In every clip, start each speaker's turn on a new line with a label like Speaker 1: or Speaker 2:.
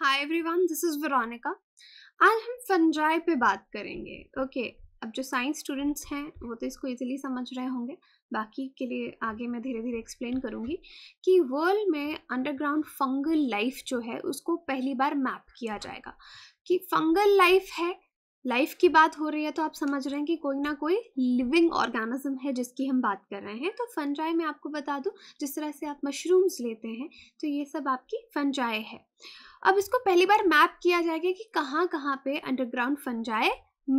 Speaker 1: Hi everyone this is Varanika आज हम फनजाई पे बात करेंगे ओके okay, अब जो साइंस स्टूडेंट्स हैं वो तो इसको इजीली समझ रहे होंगे बाकी के लिए आगे मैं धीरे धीरे एक्सप्लेन करूँगी कि वर्ल्ड में अंडरग्राउंड फंगल लाइफ जो है उसको पहली बार मैप किया जाएगा कि फंगल लाइफ है लाइफ की बात हो रही है तो आप समझ रहे हैं कि कोई ना कोई लिविंग ऑर्गेनिज्म है जिसकी हम बात कर रहे हैं तो फनजाई मैं आपको बता दूं जिस तरह से आप मशरूम्स लेते हैं तो ये सब आपकी फनजाई है अब इसको पहली बार मैप किया जाएगा कि कहाँ कहाँ पे अंडरग्राउंड फंजाए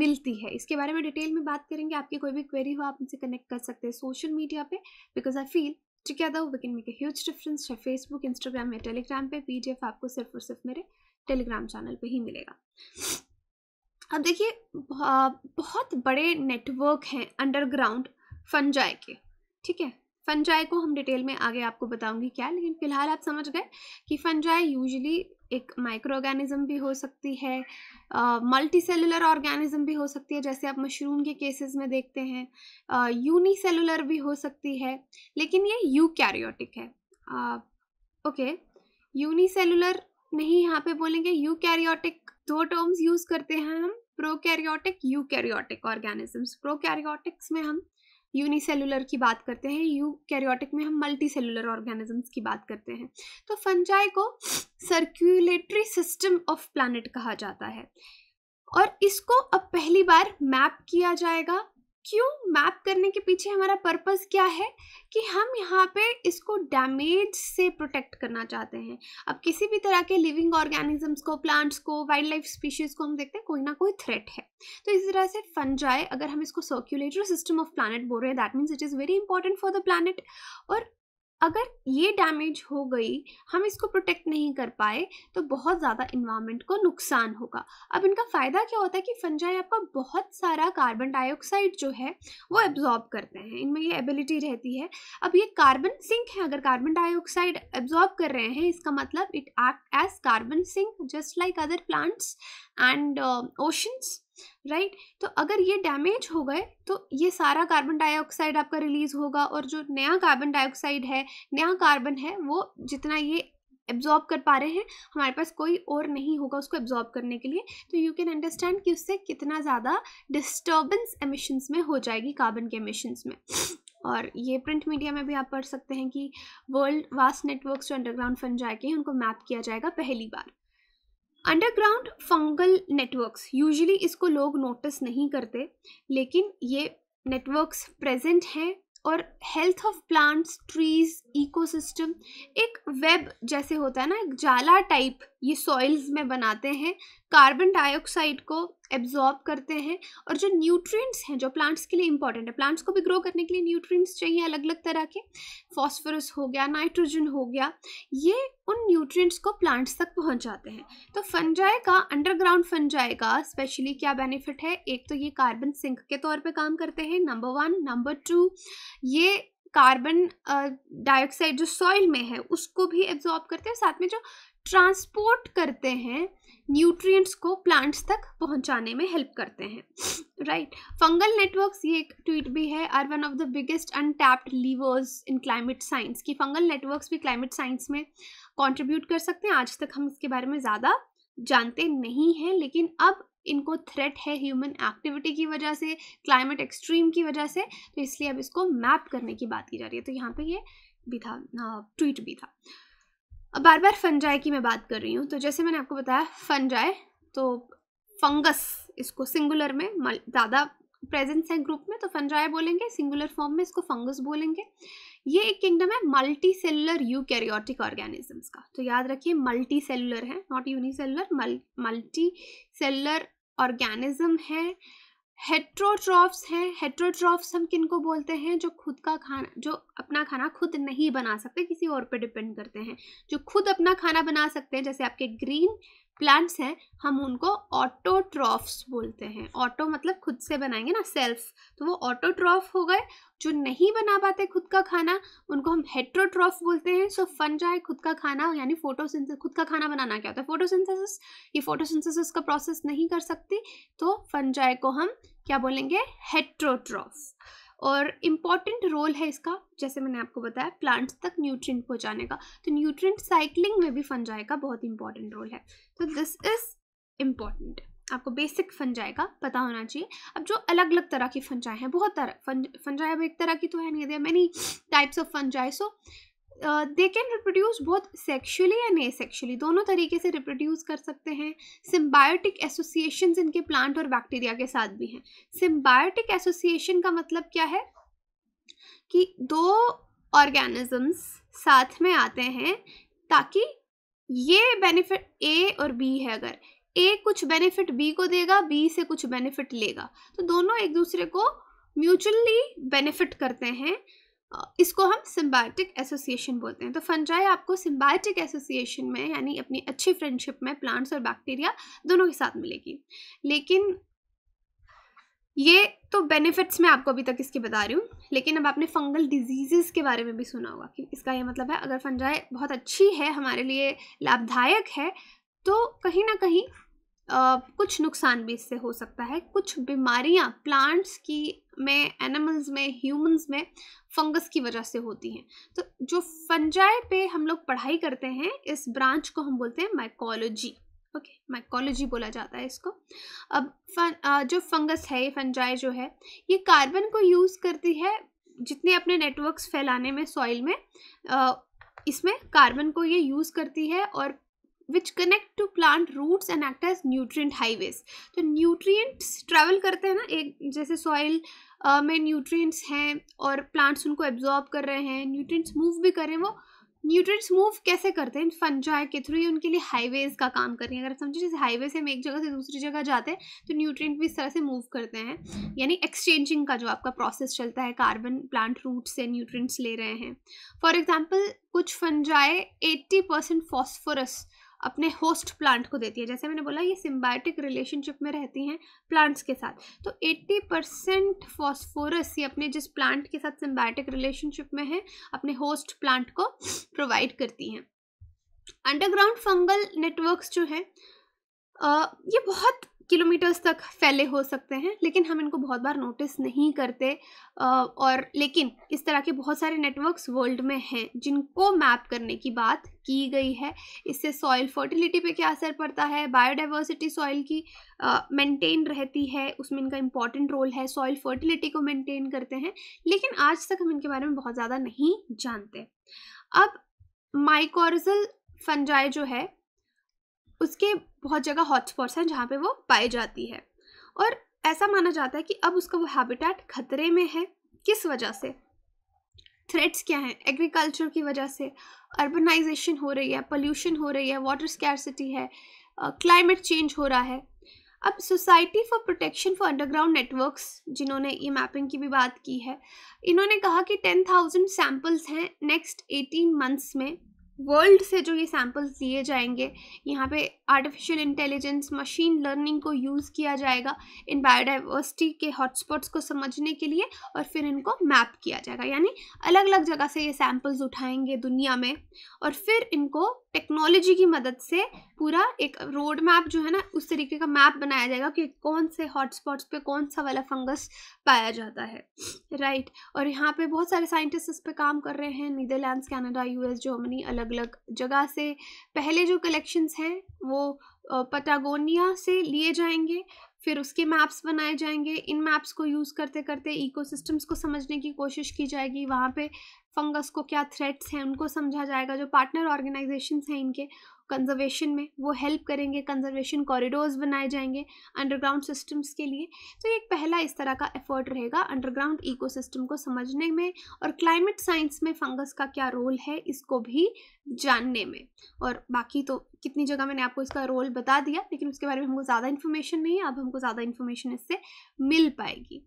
Speaker 1: मिलती है इसके बारे में डिटेल में बात करेंगे आपकी कोई भी क्वेरी हो आप उनसे कनेक्ट कर सकते हैं सोशल मीडिया पे because I feel together we can make a huge difference चाहे फेसबुक इंस्टाग्राम या टेलीग्राम पे पीडीएफ आपको सिर्फ और सिर्फ मेरे टेलीग्राम चैनल पे ही मिलेगा अब देखिए बहुत बड़े नेटवर्क हैं अंडरग्राउंड फंजाए के ठीक है फंजाई को हम डिटेल में आगे आपको बताऊंगी क्या लेकिन फिलहाल आप समझ गए कि फनजाए यूजली एक माइक्रो ऑर्गेनिज्म भी हो सकती है मल्टी सेलुलर ऑर्गेनिज्म भी हो सकती है जैसे आप मशरूम के केसेस में देखते हैं यूनिसेलुलर भी हो सकती है लेकिन ये यू कैरियोटिक है ओके सेलुलर नहीं यहाँ पे बोलेंगे यू कैरियोटिक दो टर्म्स यूज़ करते हैं हम प्रोकैरियोटिक कैरियोटिक ऑर्गेनिजम्स प्रोकैरियोटिक्स में हम यूनिसेलुलर की बात करते हैं यू कैरियोटिक में हम मल्टी सेलुलर ऑर्गेनिजम्स की बात करते हैं तो फंजाई को सर्क्यूलेटरी सिस्टम ऑफ प्लानट कहा जाता है और इसको अब पहली बार मैप किया जाएगा क्यों मैप करने के पीछे हमारा पर्पस क्या है कि हम यहाँ पे इसको डैमेज से प्रोटेक्ट करना चाहते हैं अब किसी भी तरह के लिविंग ऑर्गेनिजम्स को प्लांट्स को वाइल्ड लाइफ स्पीशीज़ को हम देखते हैं कोई ना कोई थ्रेट है तो इसी तरह से जाए अगर हम इसको सर्क्यूलेटरी सिस्टम ऑफ प्लानट बोल रहे हैं that means it is very important for the planet और अगर ये डैमेज हो गई हम इसको प्रोटेक्ट नहीं कर पाए तो बहुत ज़्यादा इन्वायरमेंट को नुकसान होगा अब इनका फ़ायदा क्या होता है कि फंजाई आपका बहुत सारा कार्बन डाइऑक्साइड जो है वो एब्जॉर्ब करते हैं इनमें ये एबिलिटी रहती है अब ये कार्बन सिंक है अगर कार्बन डाइऑक्साइड एब्जॉर्ब कर रहे हैं इसका मतलब it act as carbon sink just like other plants and oceans right तो अगर ये डैमेज हो गए तो ये सारा कार्बन डाइऑक्साइड आपका रिलीज होगा और जो नया कार्बन डाइऑक्साइड है नया कार्बन है वो जितना ये एब्जॉर्ब कर पा रहे हैं हमारे पास कोई और नहीं होगा उसको एब्जॉर्ब करने के लिए तो यू कैन अंडरस्टैंड कि उससे कितना ज़्यादा डिस्टर्बेंस एमिशंस में हो जाएगी कार्बन के एमिशंस में और ये प्रिंट मीडिया में भी आप पढ़ सकते हैं कि वर्ल्ड वास्ट नेटवर्क्स जो अंडरग्राउंड फंड हैं उनको मैप किया जाएगा पहली बार अंडरग्राउंड फंगल नेटवर्क्स यूजुअली इसको लोग नोटिस नहीं करते लेकिन ये नेटवर्क्स प्रेजेंट हैं और health of plants trees ecosystem एक वेब जैसे होता है ना एक जाला टाइप ये सॉइल्स में बनाते हैं कार्बन डाइऑक्साइड को एब्जॉर्ब करते हैं और जो न्यूट्रिएंट्स हैं जो प्लांट्स के लिए इंपॉर्टेंट है प्लांट्स को भी ग्रो करने के लिए न्यूट्रिएंट्स चाहिए अलग अलग तरह के फॉस्फोरस हो गया नाइट्रोजन हो गया ये उन न्यूट्रिएंट्स को प्लांट्स तक पहुंचाते हैं तो फंजाई का अंडरग्राउंड फंजाई का स्पेशली क्या बेनिफिट है एक तो ये कार्बन सिंक के तौर पर काम करते हैं नंबर वन नंबर टू ये कार्बन डाइऑक्साइड जो सॉइल में है उसको भी एब्जॉर्ब करते हैं साथ में जो ट्रांसपोर्ट करते हैं न्यूट्रिएंट्स को प्लांट्स तक पहुंचाने में हेल्प करते हैं राइट फंगल नेटवर्क्स ये एक ट्वीट भी है are one of the biggest untapped levers in climate science कि फंगल नेटवर्क्स भी क्लाइमेट साइंस में कंट्रीब्यूट कर सकते हैं आज तक हम इसके बारे में ज़्यादा जानते नहीं हैं लेकिन अब इनको थ्रेट है ह्यूमन एक्टिविटी की वजह से क्लाइमेट एक्सट्रीम की वजह से तो इसलिए अब इसको मैप करने की बात की जा रही है तो यहाँ पे ये भी था ट्वीट भी था अब बार बार फनजाए की मैं बात कर रही हूँ तो जैसे मैंने आपको बताया फंजाई तो फंगस इसको सिंगुलर में ज़्यादा प्रेजेंस है ग्रुप में तो फंजाई बोलेंगे सिंगुलर फॉर्म में इसको फंगस बोलेंगे ये एक किंगडम है multicellular eukaryotic organisms का तो याद रखिए मल्टी सेलुलर है not unicellular multicellular organism है हेट्रोट्रॉफ्स हैं हेट्रोट्रॉफ्स हम किन को बोलते हैं जो खुद का खाना जो अपना खाना खुद नहीं बना सकते किसी और पे डिपेंड करते हैं जो खुद अपना खाना बना सकते हैं जैसे आपके ग्रीन प्लांट्स हैं हम उनको ऑटोट्रॉफ्स बोलते हैं ऑटो मतलब खुद से बनाएंगे ना सेल्फ तो वो ऑटोट्रॉफ हो गए जो नहीं बना पाते खुद का खाना उनको हम हेट्रोट्रॉफ बोलते हैं सो फन जाए खुद का खाना यानी फोटोसिंथेसिस खुद का खाना बनाना क्या होता है फोटोसिंथेसिस ये फोटोसिंथेसिस का प्रोसेस नहीं कर सकती तो फंजाई को हम क्या बोलेंगे हेट्रोट्रॉफ और इम्पॉर्टेंट रोल है इसका जैसे मैंने आपको बताया प्लांट्स तक न्यूट्रिएंट पहुंचाने का तो न्यूट्रिएंट साइकिलिंग में भी फंजाई का बहुत इंपॉर्टेंट रोल है तो दिस इज इम्पॉर्टेंट आपको बेसिक फंजाई का पता होना चाहिए अब जो अलग अलग तरह की फंजाई हैं बहुत तरह फंजाई अब एक तरह की तो है नहीं they many types of fungi so they can reproduce बहुत सेक्शुअली एंड एसेक्शुअली दोनों तरीके से रिप्रोड्यूस कर सकते हैं सिम्बायोटिक एसोसिएशन इनके प्लांट और बैक्टीरिया के साथ भी हैं सिम्बायोटिक एसोसिएशन का मतलब क्या है कि दो ऑर्गेनिजम्स साथ में आते हैं ताकि ये बेनिफिट ए और बी है अगर ए कुछ बेनिफिट बी को देगा बी से कुछ बेनिफिट लेगा तो दोनों एक दूसरे को म्यूचुअली बेनिफिट करते हैं इसको हम सिम्बायोटिक एसोसिएशन बोलते हैं तो फंजाई आपको सिम्बायोटिक एसोसिएशन में यानी अपनी अच्छी फ्रेंडशिप में प्लांट्स और बैक्टीरिया दोनों के साथ मिलेगी लेकिन ये तो बेनिफिट्स मैं आपको अभी तक इसके बता रही हूँ लेकिन अब आपने फंगल डिजीजेस के बारे में भी सुना होगा कि इसका ये मतलब है अगर फनजाए बहुत अच्छी है हमारे लिए लाभदायक है तो कहीं ना कहीं कुछ नुकसान भी इससे हो सकता है कुछ बीमारियां प्लांट्स की में एनिमल्स में ह्यूमंस में फंगस की वजह से होती हैं तो जो फंजाए पे हम लोग पढ़ाई करते हैं इस ब्रांच को हम बोलते हैं माइकोलॉजी ओके okay, माइकोलॉजी बोला जाता है इसको अब फन आ, जो फंगस है ये फंजाई जो है ये कार्बन को यूज़ करती है जितने अपने नेटवर्क्स फैलाने में सॉइल में आ, इसमें कार्बन को ये यूज़ करती है और which connect to plant roots and act as nutrient highways तो न्यूट्रिएंट्स ट्रैवल करते हैं ना एक जैसे सॉइल में न्यूट्रिएंट्स हैं और प्लांट्स उनको एब्जॉर्ब कर रहे हैं न्यूट्रिएंट्स मूव भी कर रहे हैं वो न्यूट्रिएंट्स मूव कैसे करते हैं फनजाए के थ्रू ही उनके लिए हाईवेज का काम कर रहे हैं अगर समझो जैसे हाईवे से हम एक जगह से दूसरी जगह जाते हैं तो न्यूट्रिएंट भी इस तरह से मूव करते हैं यानी एक्सचेंजिंग का जो आपका प्रोसेस चलता है कार्बन प्लांट रूट से न्यूट्रिएंट्स ले रहे हैं फॉर एग्जाम्पल कुछ फनजाए एट्टी परसेंट फॉस्फोरस अपने होस्ट प्लांट को देती है जैसे मैंने बोला ये सिम्बायोटिक रिलेशनशिप में रहती हैं प्लांट्स के साथ तो 80 परसेंट फॉस्फोरस ये अपने जिस प्लांट के साथ सिम्बायोटिक रिलेशनशिप में है अपने होस्ट प्लांट को प्रोवाइड करती हैं अंडरग्राउंड फंगल नेटवर्क्स जो है ये बहुत किलोमीटर्स तक फैले हो सकते हैं लेकिन हम इनको बहुत बार नोटिस नहीं करते और लेकिन इस तरह के बहुत सारे नेटवर्क्स वर्ल्ड में हैं जिनको मैप करने की बात की गई है इससे सॉइल फर्टिलिटी पे क्या असर पड़ता है बायोडाइवर्सिटी सॉइल की मेंटेन रहती है उसमें इनका इंपॉर्टेंट रोल है सॉइल फर्टिलिटी को मेंटेन करते हैं लेकिन आज तक हम इनके बारे में बहुत ज़्यादा नहीं जानते अब माइकोरजल फंजाई जो है उसके बहुत जगह हॉटस्पॉट्स हैं जहाँ पे वो पाई जाती है और ऐसा माना जाता है कि अब उसका वो हैबिटेट खतरे में है किस वजह से थ्रेट्स क्या हैं एग्रीकल्चर की वजह से अर्बनाइजेशन हो रही है पोल्यूशन हो रही है वाटर स्कैरसिटी है क्लाइमेट चेंज हो रहा है अब society for protection for underground networks जिन्होंने ये मैपिंग की भी बात की है इन्होंने कहा कि टेन थाउजेंड सैम्पल्स हैं नेक्स्ट एटीन मंथ्स में वर्ल्ड से जो ये सैम्पल्स लिए जाएंगे यहाँ पे आर्टिफिशियल इंटेलिजेंस मशीन लर्निंग को यूज़ किया जाएगा इन बायोडाइवर्सिटी के हॉटस्पॉट्स को समझने के लिए और फिर इनको मैप किया जाएगा यानी अलग अलग जगह से ये सैम्पल्स उठाएंगे दुनिया में और फिर इनको टेक्नोलॉजी की मदद से पूरा एक रोड मैप जो है ना उस तरीके का मैप बनाया जाएगा कि कौन से हॉटस्पॉट्स पे कौन सा वाला फंगस पाया जाता है राइट right. और यहाँ पे बहुत सारे साइंटिस्ट इस पर काम कर रहे हैं नीदरलैंड्स कनाडा यूएस जर्मनी अलग अलग जगह से पहले जो कलेक्शंस हैं वो पटागोनिया से लिए जाएंगे फिर उसके मैप्स बनाए जाएंगे इन मैप्स को यूज़ करते करते इकोसिस्टम्स को समझने की कोशिश की जाएगी वहाँ पे फंगस को क्या थ्रेट्स हैं उनको समझा जाएगा जो पार्टनर ऑर्गेनाइजेशन हैं इनके कंजर्वेशन में वो हेल्प करेंगे कंजर्वेशन कॉरिडोर्स बनाए जाएंगे अंडरग्राउंड सिस्टम्स के लिए तो एक पहला इस तरह का एफर्ट रहेगा अंडरग्राउंड इकोसिस्टम को समझने में और क्लाइमेट साइंस में फंगस का क्या रोल है इसको भी जानने में और बाकी तो कितनी जगह मैंने आपको इसका रोल बता दिया लेकिन उसके बारे में हमको ज़्यादा इन्फॉर्मेशन नहीं है अब हमको ज़्यादा इन्फॉर्मेशन इससे मिल पाएगी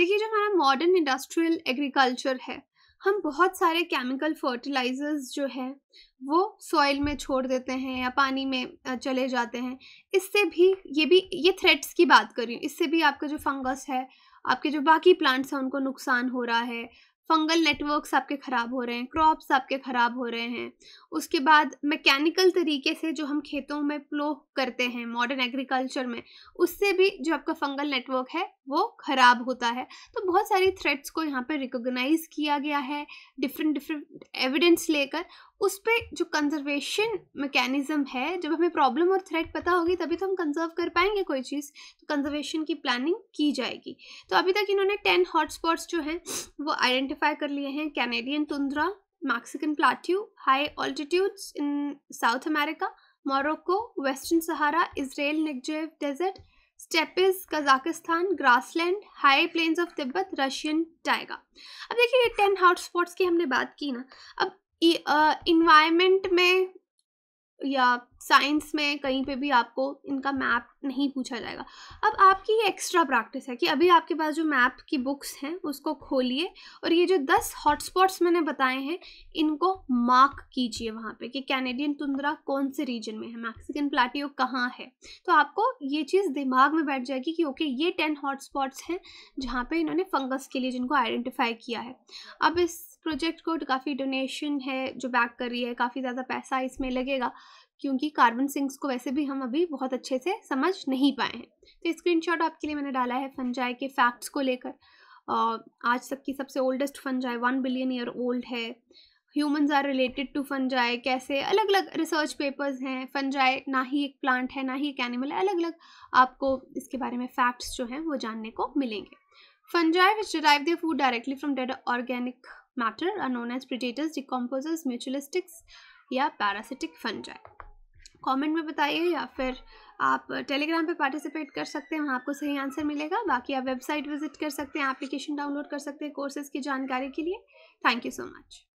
Speaker 1: देखिए जो हमारा मॉडर्न इंडस्ट्रियल एग्रीकल्चर है हम बहुत सारे केमिकल फर्टिलाइजर्स जो है वो सॉइल में छोड़ देते हैं या पानी में चले जाते हैं इससे भी ये भी ये थ्रेट्स की बात कर रही हूँ इससे भी आपका जो फंगस है आपके जो बाकी प्लांट्स हैं उनको नुकसान हो रहा है फंगल नेटवर्क्स आपके ख़राब हो रहे हैं क्रॉप्स आपके ख़राब हो रहे हैं उसके बाद मैकेनिकल तरीके से जो हम खेतों में प्लो करते हैं मॉडर्न एग्रीकल्चर में उससे भी जो आपका फंगल नेटवर्क है वो ख़राब होता है तो बहुत सारी थ्रेट्स को यहाँ पर रिकोगनाइज किया गया है डिफरेंट डिफरेंट एविडेंस लेकर उस पर जो कंजर्वेशन मैकेनिज्म है जब हमें प्रॉब्लम और थ्रेट पता होगी तभी तो हम कंजर्व कर पाएंगे कोई चीज़ तो कंजर्वेशन की प्लानिंग की जाएगी तो अभी तक इन्होंने टेन हॉटस्पॉट्स जो हैं वो आइडेंटिफाई कर लिए हैं Canadian tundra Mexican plateau high altitudes in South America Morocco Western Sahara Israel Negev desert steppes Kazakhstan grassland high plains of Tibet Russian taiga अब देखिए ये टेन हॉट स्पॉट्स की हमने बात की ना अब इन्वायरमेंट में या साइंस में कहीं पे भी आपको इनका मैप नहीं पूछा जाएगा अब आपकी ये एक्स्ट्रा प्रैक्टिस है कि अभी आपके पास जो मैप की बुक्स हैं उसको खोलिए और ये जो दस हॉटस्पॉट्स मैंने बताए हैं इनको मार्क कीजिए वहाँ पे कि कैनेडियन तुंद्रा कौन से रीजन में है मैक्सिकन प्लाटियो कहाँ है तो आपको ये चीज़ दिमाग में बैठ जाएगी कि ओके ये टेन हॉटस्पॉट्स हैं जहाँ पर इन्होंने फंगस के लिए जिनको आइडेंटिफाई किया है अब इस प्रोजेक्ट को काफ़ी डोनेशन है जो बैक कर रही है काफ़ी ज़्यादा पैसा इसमें लगेगा क्योंकि कार्बन सिंक्स को वैसे भी हम अभी बहुत अच्छे से समझ नहीं पाए हैं तो स्क्रीनशॉट आपके लिए मैंने डाला है फनजाए के फैक्ट्स को लेकर आज तक की सबसे oldest fungi one billion year old है humans are related to fungi कैसे अलग अलग रिसर्च पेपर्स हैं फनजाए ना ही एक प्लांट है ना ही एक एनिमल है अलग अलग आपको इसके बारे में फैक्ट्स जो हैं वो जानने को मिलेंगे fungi which derive their food directly from dead organic matter known as predators decomposers mutualistics या पैरासिटिक फंजाई कमेंट में बताइए या फिर आप टेलीग्राम पे पार्टिसिपेट कर सकते हैं वहाँ आपको सही आंसर मिलेगा बाकी आप वेबसाइट विजिट कर सकते हैं एप्लीकेशन डाउनलोड कर सकते हैं कोर्सेज की जानकारी के लिए थैंक यू सो मच